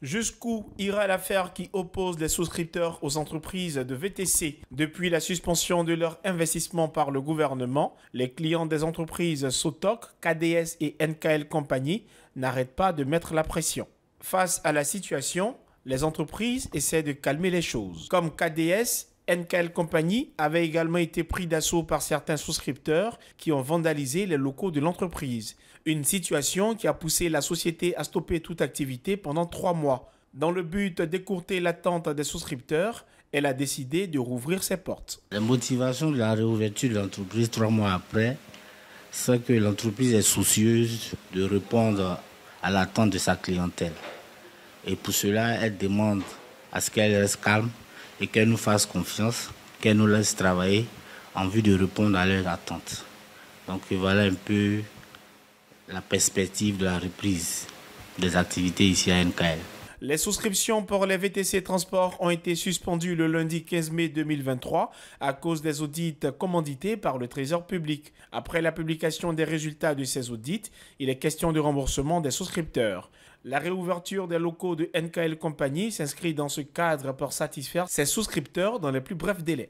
Jusqu'où ira l'affaire qui oppose les souscripteurs aux entreprises de VTC depuis la suspension de leur investissement par le gouvernement Les clients des entreprises Sotoc, KDS et NKL Compagnie n'arrêtent pas de mettre la pression. Face à la situation, les entreprises essaient de calmer les choses, comme KDS NKL Company avait également été pris d'assaut par certains souscripteurs qui ont vandalisé les locaux de l'entreprise. Une situation qui a poussé la société à stopper toute activité pendant trois mois. Dans le but d'écourter l'attente des souscripteurs, elle a décidé de rouvrir ses portes. La motivation de la réouverture de l'entreprise trois mois après, c'est que l'entreprise est soucieuse de répondre à l'attente de sa clientèle. Et pour cela, elle demande à ce qu'elle reste calme et qu'elles nous fassent confiance, qu'elles nous laissent travailler en vue de répondre à leurs attentes. Donc voilà un peu la perspective de la reprise des activités ici à NKL. Les souscriptions pour les VTC Transport ont été suspendues le lundi 15 mai 2023 à cause des audits commandités par le Trésor public. Après la publication des résultats de ces audits, il est question du remboursement des souscripteurs. La réouverture des locaux de NKL Compagnie s'inscrit dans ce cadre pour satisfaire ses souscripteurs dans les plus brefs délais.